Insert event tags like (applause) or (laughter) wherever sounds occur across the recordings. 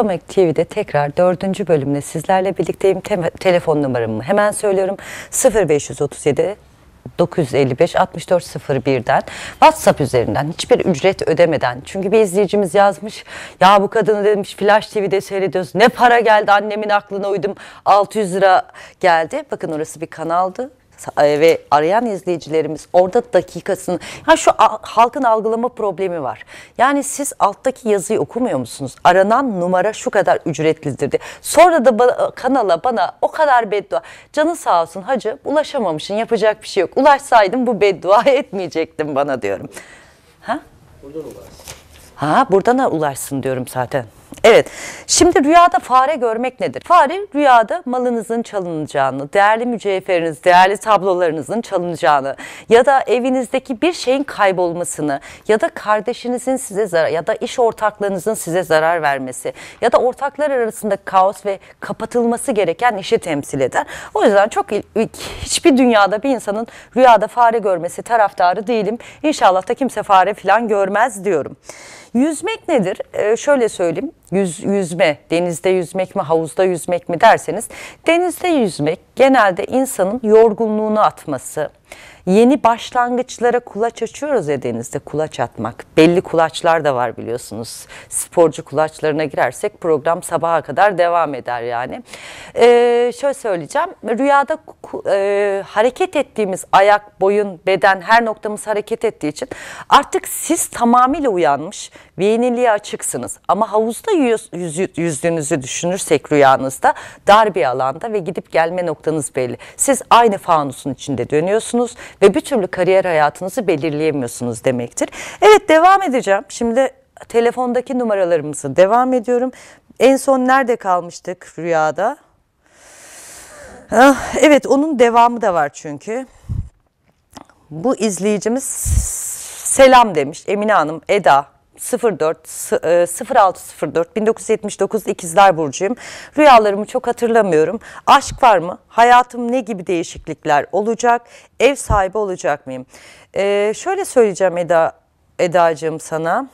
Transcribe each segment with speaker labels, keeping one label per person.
Speaker 1: Ekonomik TV'de tekrar dördüncü bölümle sizlerle birlikteyim. Te telefon numaramı hemen söylüyorum. 0537 955 6401'den WhatsApp üzerinden hiçbir ücret ödemeden çünkü bir izleyicimiz yazmış ya bu kadını demiş Flash TV'de seyrediyoruz ne para geldi annemin aklına uydum 600 lira geldi bakın orası bir kanaldı e, ve arayan izleyicilerimiz orada dakikasını... Ha şu halkın algılama problemi var. Yani siz alttaki yazıyı okumuyor musunuz? Aranan numara şu kadar ücretlidir diye. Sonra da bana, kanala bana o kadar beddua. Canın sağ olsun hacı ulaşamamışsın yapacak bir şey yok. Ulaşsaydım bu beddua (laughs) etmeyecektim bana diyorum. Ha? Buradan ulaşsın. Ha buradan ulaşsın diyorum zaten. Evet. Şimdi rüyada fare görmek nedir? Fare rüyada malınızın çalınacağını, değerli mücevheriniz, değerli tablolarınızın çalınacağını ya da evinizdeki bir şeyin kaybolmasını ya da kardeşinizin size zarar ya da iş ortaklarınızın size zarar vermesi ya da ortaklar arasında kaos ve kapatılması gereken işi temsil eder. O yüzden çok hiçbir dünyada bir insanın rüyada fare görmesi taraftarı değilim. İnşallah da kimse fare falan görmez diyorum. Yüzmek nedir? Ee, şöyle söyleyeyim. Yüz, yüzme, denizde yüzmek mi, havuzda yüzmek mi derseniz denizde yüzmek genelde insanın yorgunluğunu atması. Yeni başlangıçlara kulaç açıyoruz ya denizde kulaç atmak. Belli kulaçlar da var biliyorsunuz. Sporcu kulaçlarına girersek program sabaha kadar devam eder yani. Ee, şöyle söyleyeceğim. Rüyada e, hareket ettiğimiz ayak, boyun, beden her noktamız hareket ettiği için artık siz tamamıyla uyanmış ve yeniliğe açıksınız. Ama havuzda yüz, yüz, yüzdüğünüzü düşünürsek rüyanızda dar bir alanda ve gidip gelme noktanız belli. Siz aynı fanusun içinde dönüyorsunuz ve bir türlü kariyer hayatınızı belirleyemiyorsunuz demektir. Evet devam edeceğim. Şimdi telefondaki numaralarımızı devam ediyorum. En son nerede kalmıştık rüyada? Ah, evet onun devamı da var çünkü. Bu izleyicimiz selam demiş Emine Hanım, Eda, 04 0604 1979 İkizler Burcu'yum. Rüyalarımı çok hatırlamıyorum. Aşk var mı? Hayatım ne gibi değişiklikler olacak? Ev sahibi olacak mıyım? Ee, şöyle söyleyeceğim Eda Edacığım sana.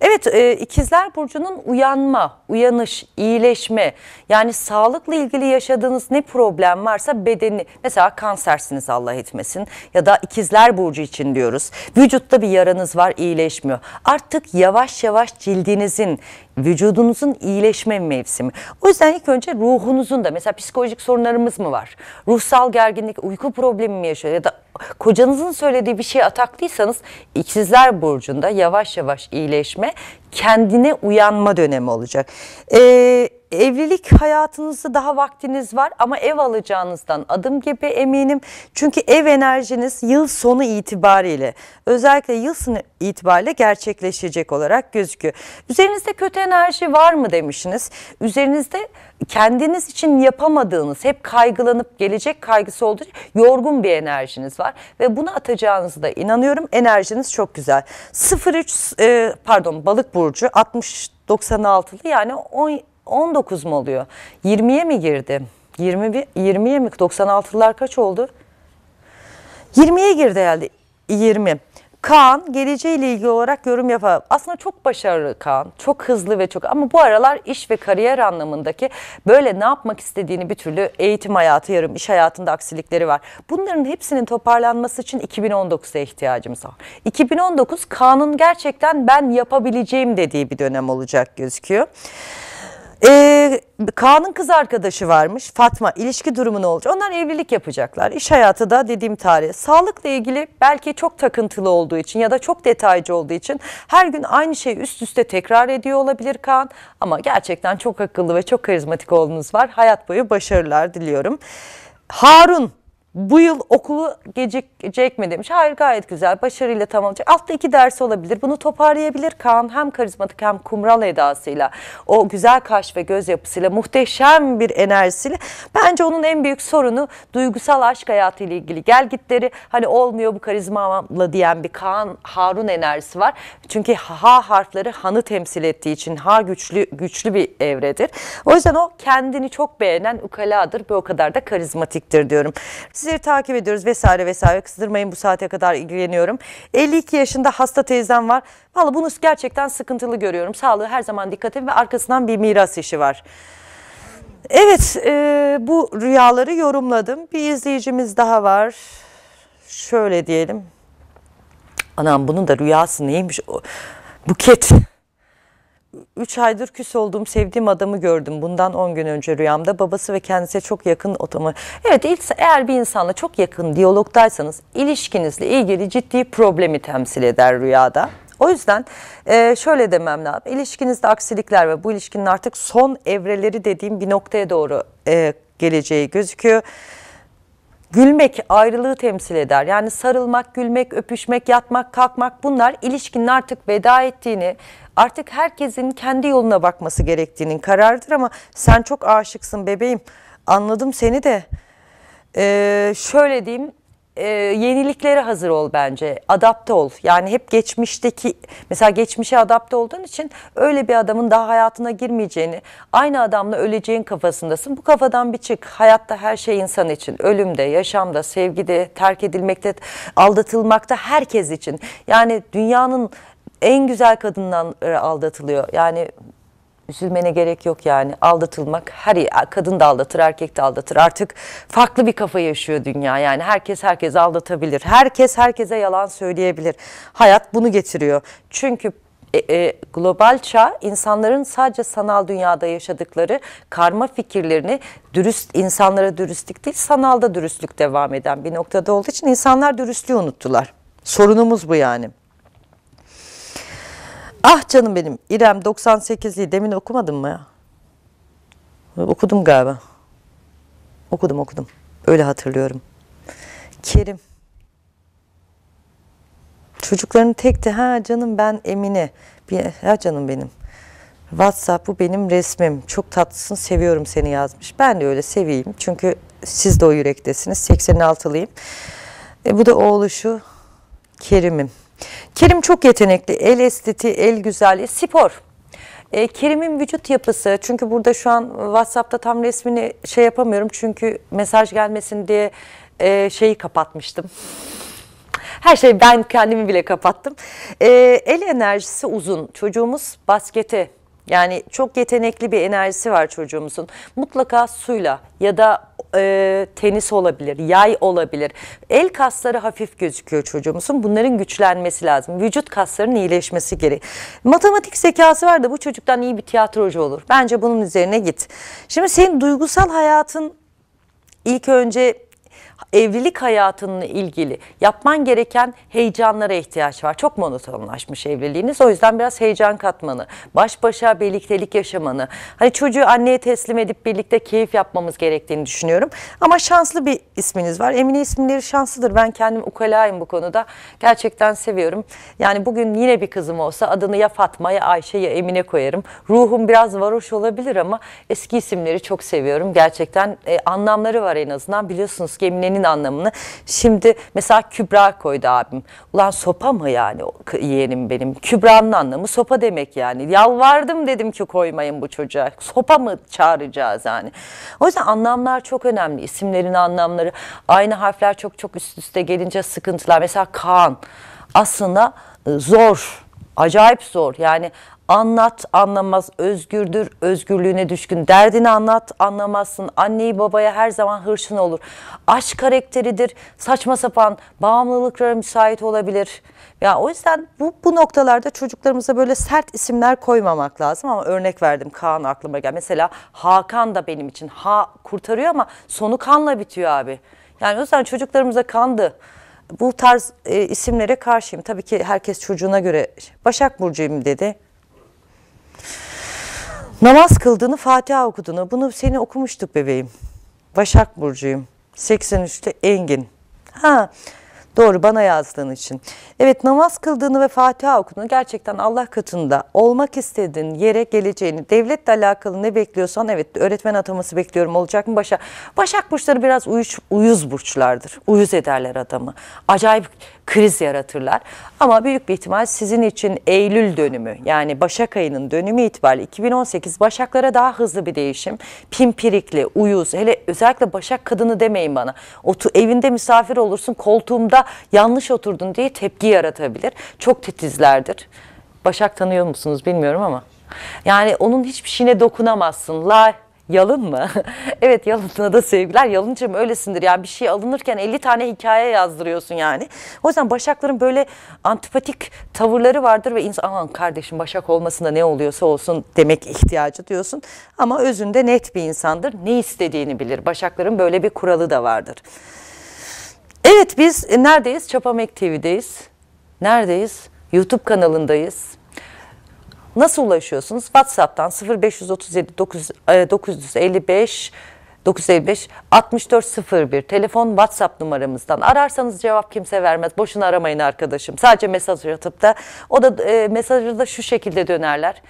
Speaker 1: Evet e, ikizler burcunun uyanma, uyanış, iyileşme yani sağlıkla ilgili yaşadığınız ne problem varsa bedeni mesela kansersiniz Allah etmesin ya da ikizler burcu için diyoruz. Vücutta bir yaranız var iyileşmiyor. Artık yavaş yavaş cildinizin vücudunuzun iyileşme mevsimi. O yüzden ilk önce ruhunuzun da mesela psikolojik sorunlarımız mı var? Ruhsal gerginlik, uyku problemi mi yaşıyor ya da kocanızın söylediği bir şeye ataklıysanız ikizler burcunda yavaş yavaş iyileşme kendine uyanma dönemi olacak. Ee, evlilik hayatınızda daha vaktiniz var ama ev alacağınızdan adım gibi eminim. Çünkü ev enerjiniz yıl sonu itibariyle özellikle yıl sonu itibariyle gerçekleşecek olarak gözüküyor. Üzerinizde kötü enerji var mı demişsiniz. Üzerinizde kendiniz için yapamadığınız hep kaygılanıp gelecek kaygısı olduğu için yorgun bir enerjiniz var. Ve bunu atacağınızı da inanıyorum enerjiniz çok güzel. 03 e, pardon balık burcu Burcu 60-96'lı yani 10, 19 mu oluyor? 20'ye mi girdi? 20, 20'ye mi? 96'lılar kaç oldu? 20'ye girdi herhalde. 20. Kaan geleceğiyle ilgili olarak yorum yapalım. Aslında çok başarılı Kaan. Çok hızlı ve çok ama bu aralar iş ve kariyer anlamındaki böyle ne yapmak istediğini bir türlü eğitim hayatı yarım, iş hayatında aksilikleri var. Bunların hepsinin toparlanması için 2019'a ihtiyacımız var. 2019 Kaan'ın gerçekten ben yapabileceğim dediği bir dönem olacak gözüküyor. Ee, Kaan'ın kız arkadaşı varmış Fatma ilişki durumu ne olacak? Onlar evlilik yapacaklar. İş hayatı da dediğim tarih. Sağlıkla ilgili belki çok takıntılı olduğu için ya da çok detaycı olduğu için her gün aynı şeyi üst üste tekrar ediyor olabilir Kaan. Ama gerçekten çok akıllı ve çok karizmatik olduğunuz var. Hayat boyu başarılar diliyorum. Harun bu yıl okulu gecikecek mi demiş. Hayır gayet güzel başarıyla tamamlayacak. Altta iki ders olabilir. Bunu toparlayabilir Kaan hem karizmatik hem kumral edasıyla o güzel kaş ve göz yapısıyla muhteşem bir enerjisiyle. Bence onun en büyük sorunu duygusal aşk hayatıyla ile ilgili gelgitleri hani olmuyor bu karizmamla diyen bir Kaan Harun enerjisi var. Çünkü ha harfleri hanı temsil ettiği için ha güçlü güçlü bir evredir. O yüzden o kendini çok beğenen ukaladır ve o kadar da karizmatiktir diyorum sizleri takip ediyoruz vesaire vesaire. Kızdırmayın bu saate kadar ilgileniyorum. 52 yaşında hasta teyzem var. Valla bunu gerçekten sıkıntılı görüyorum. Sağlığı her zaman dikkatim ve arkasından bir miras işi var. Evet e, bu rüyaları yorumladım. Bir izleyicimiz daha var. Şöyle diyelim. Anam bunun da rüyası neymiş? Buket. 3 aydır küs olduğum sevdiğim adamı gördüm. Bundan 10 gün önce rüyamda babası ve kendisi çok yakın otomu. Evet eğer bir insanla çok yakın diyalogdaysanız ilişkinizle ilgili ciddi problemi temsil eder rüyada. O yüzden e, şöyle demem lazım. İlişkinizde aksilikler ve bu ilişkinin artık son evreleri dediğim bir noktaya doğru e, geleceği gözüküyor. Gülmek ayrılığı temsil eder. Yani sarılmak, gülmek, öpüşmek, yatmak, kalkmak bunlar ilişkinin artık veda ettiğini, artık herkesin kendi yoluna bakması gerektiğinin kararıdır ama sen çok aşıksın bebeğim. Anladım seni de. Ee, şöyle diyeyim e, yeniliklere hazır ol bence. Adapte ol. Yani hep geçmişteki mesela geçmişe adapte olduğun için öyle bir adamın daha hayatına girmeyeceğini, aynı adamla öleceğin kafasındasın. Bu kafadan bir çık. Hayatta her şey insan için. Ölümde, yaşamda, sevgide, terk edilmekte, aldatılmakta herkes için. Yani dünyanın en güzel kadından aldatılıyor. Yani Üzülmene gerek yok yani aldatılmak her kadın da aldatır erkek de aldatır artık farklı bir kafa yaşıyor dünya yani herkes herkes aldatabilir herkes herkese yalan söyleyebilir hayat bunu getiriyor çünkü e, e, global çağ insanların sadece sanal dünyada yaşadıkları karma fikirlerini dürüst insanlara dürüstlük değil sanalda dürüstlük devam eden bir noktada olduğu için insanlar dürüstlüğü unuttular. Sorunumuz bu yani. Ah canım benim İrem 98'li demin okumadın mı ya? Okudum galiba. Okudum okudum. Öyle hatırlıyorum. Kerim. Çocukların tekti. Ha canım ben Emine. Ha canım benim. WhatsApp bu benim resmim. Çok tatlısın seviyorum seni yazmış. Ben de öyle seveyim. Çünkü siz de o yürektesiniz. 86'lıyım. E, bu da oğlu şu Kerim'im. Kerim çok yetenekli. El esteti, el güzelliği, spor. E, Kerim'in vücut yapısı çünkü burada şu an WhatsApp'ta tam resmini şey yapamıyorum çünkü mesaj gelmesin diye e, şeyi kapatmıştım. Her şey ben kendimi bile kapattım. E, el enerjisi uzun. Çocuğumuz baskete yani çok yetenekli bir enerjisi var çocuğumuzun. Mutlaka suyla ya da e, tenis olabilir, yay olabilir. El kasları hafif gözüküyor çocuğumuzun. Bunların güçlenmesi lazım. Vücut kaslarının iyileşmesi gerekiyor. Matematik zekası var da bu çocuktan iyi bir tiyatrocu olur. Bence bunun üzerine git. Şimdi senin duygusal hayatın ilk önce evlilik hayatının ilgili yapman gereken heyecanlara ihtiyaç var. Çok monotonlaşmış evliliğiniz. O yüzden biraz heyecan katmanı, baş başa birliktelik yaşamanı, hani çocuğu anneye teslim edip birlikte keyif yapmamız gerektiğini düşünüyorum. Ama şanslı bir isminiz var. Emine isimleri şanslıdır. Ben kendim ukalayım bu konuda. Gerçekten seviyorum. Yani bugün yine bir kızım olsa adını ya Fatma ya Ayşe ya Emine koyarım. Ruhum biraz varoş olabilir ama eski isimleri çok seviyorum. Gerçekten e, anlamları var en azından. Biliyorsunuz ki Emine'nin kelimenin anlamını. Şimdi mesela Kübra koydu abim. Ulan sopa mı yani yeğenim benim? Kübra'nın anlamı sopa demek yani. Yalvardım dedim ki koymayın bu çocuğa. Sopa mı çağıracağız yani? O yüzden anlamlar çok önemli. İsimlerin anlamları. Aynı harfler çok çok üst üste gelince sıkıntılar. Mesela Kaan aslında ıı, zor acayip zor. Yani anlat anlamaz özgürdür özgürlüğüne düşkün derdini anlat anlamazsın anneyi babaya her zaman hırçın olur aşk karakteridir saçma sapan bağımlılıklara müsait olabilir ya o yüzden bu, bu noktalarda çocuklarımıza böyle sert isimler koymamak lazım ama örnek verdim Kaan aklıma gel mesela Hakan da benim için ha kurtarıyor ama sonu kanla bitiyor abi yani o yüzden çocuklarımıza kandı bu tarz e, isimlere karşıyım. Tabii ki herkes çocuğuna göre Başak Burcu'yum dedi. Namaz kıldığını, Fatiha okuduğunu, bunu seni okumuştuk bebeğim. Başak Burcu'yum. 83'te Engin. Ha, Doğru bana yazdığın için. Evet namaz kıldığını ve Fatiha okuduğunu gerçekten Allah katında olmak istediğin yere geleceğini, devletle alakalı ne bekliyorsan evet öğretmen ataması bekliyorum olacak mı başak? Başak burçları biraz uyuş, uyuz burçlardır. Uyuz ederler adamı. Acayip kriz yaratırlar. Ama büyük bir ihtimal sizin için Eylül dönümü yani Başak ayının dönümü itibariyle 2018 Başaklara daha hızlı bir değişim. Pimpirikli, uyuz hele özellikle Başak kadını demeyin bana. Otu, evinde misafir olursun koltuğumda yanlış oturdun diye tepki yaratabilir. Çok titizlerdir. Başak tanıyor musunuz bilmiyorum ama. Yani onun hiçbir şeyine dokunamazsın. La Yalın mı? (laughs) evet yalınına da sevgiler. Yalıncığım öylesindir. Yani bir şey alınırken 50 tane hikaye yazdırıyorsun yani. O yüzden Başakların böyle antipatik tavırları vardır ve insan aman kardeşim Başak olmasında ne oluyorsa olsun demek ihtiyacı diyorsun. Ama özünde net bir insandır. Ne istediğini bilir. Başakların böyle bir kuralı da vardır. Evet biz neredeyiz? Çapamek TV'deyiz. Neredeyiz? YouTube kanalındayız. Nasıl ulaşıyorsunuz? WhatsApp'tan 0537 955 955 6401 telefon WhatsApp numaramızdan ararsanız cevap kimse vermez. Boşuna aramayın arkadaşım. Sadece mesaj atıp da o da e, mesajı da şu şekilde dönerler.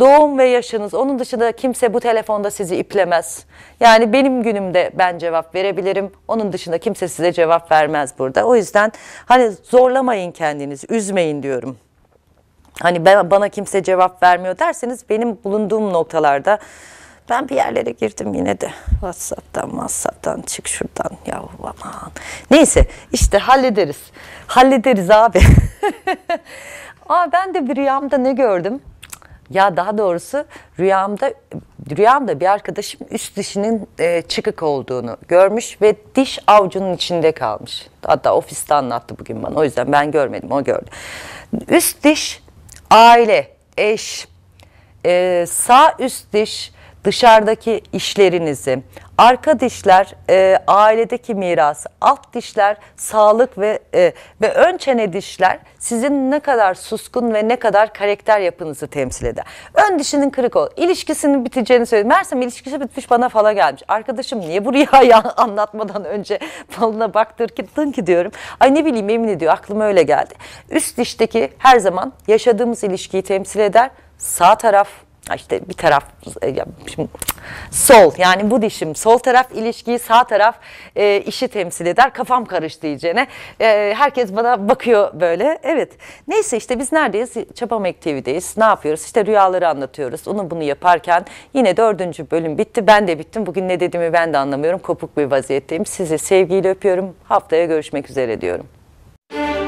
Speaker 1: Doğum ve yaşınız. Onun dışında kimse bu telefonda sizi iplemez. Yani benim günümde ben cevap verebilirim. Onun dışında kimse size cevap vermez burada. O yüzden hani zorlamayın kendinizi, üzmeyin diyorum. Hani ben, bana kimse cevap vermiyor derseniz benim bulunduğum noktalarda ben bir yerlere girdim yine de. Whatsapp'tan, Whatsapp'tan, çık şuradan. Ya aman. Neyse işte hallederiz. Hallederiz abi. (laughs) Aa ben de bir rüyamda ne gördüm? Ya daha doğrusu rüyamda rüyamda bir arkadaşım üst dişinin e, çıkık olduğunu görmüş ve diş avucunun içinde kalmış. Hatta ofiste anlattı bugün bana. O yüzden ben görmedim, o gördü. Üst diş aile, eş, e, sağ üst diş dışarıdaki işlerinizi, arka dişler e, ailedeki miras, alt dişler sağlık ve e, ve ön çene dişler sizin ne kadar suskun ve ne kadar karakter yapınızı temsil eder. Ön dişinin kırık ol, ilişkisinin biteceğini söyledim. Mersem ilişkisi bitmiş bana fala gelmiş. Arkadaşım niye bu rüyayı (laughs) anlatmadan önce falına baktır ki tın ki diyorum. Ay ne bileyim emin ediyor aklıma öyle geldi. Üst dişteki her zaman yaşadığımız ilişkiyi temsil eder. Sağ taraf işte bir taraf e, sol yani bu dişim sol taraf ilişkiyi sağ taraf e, işi temsil eder kafam karıştı diyeceğine e, herkes bana bakıyor böyle evet neyse işte biz neredeyiz Çapamek TV'deyiz ne yapıyoruz işte rüyaları anlatıyoruz onu bunu yaparken yine dördüncü bölüm bitti ben de bittim bugün ne dediğimi ben de anlamıyorum kopuk bir vaziyetteyim sizi sevgiyle öpüyorum haftaya görüşmek üzere diyorum. Müzik